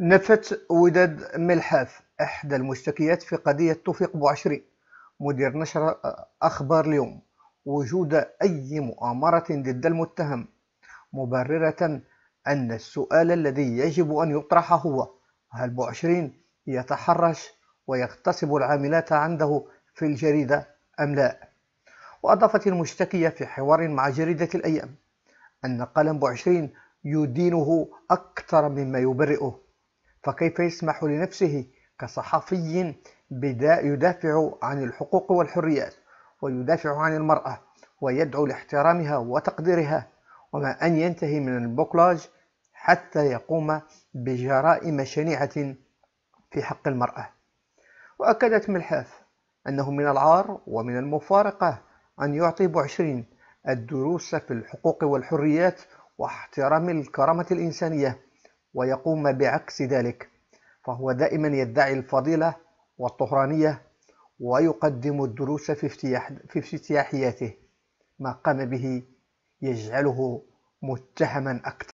نفت وداد ملحاف احدى المشتكيات في قضية توفيق بوعشري مدير نشر أخبار اليوم وجود أي مؤامرة ضد المتهم مبررة أن السؤال الذي يجب أن يطرح هو هل بوعشرين يتحرش ويغتصب العاملات عنده في الجريدة أم لا؟ وأضافت المشتكية في حوار مع جريدة الأيام أن قلم بوعشرين يدينه أكثر مما يبرئه فكيف يسمح لنفسه كصحفي يدافع عن الحقوق والحريات ويدافع عن المرأة ويدعو لاحترامها وتقديرها وما أن ينتهي من البوكلاج حتى يقوم بجرائم شنيعة في حق المرأة وأكدت ملحاف أنه من العار ومن المفارقة أن يعطي بوعشرين الدروس في الحقوق والحريات واحترام الكرامة الإنسانية ويقوم بعكس ذلك فهو دائما يدعي الفضيلة والطهرانية ويقدم الدروس في, في افتتاحياته ما قام به يجعله متهما أكثر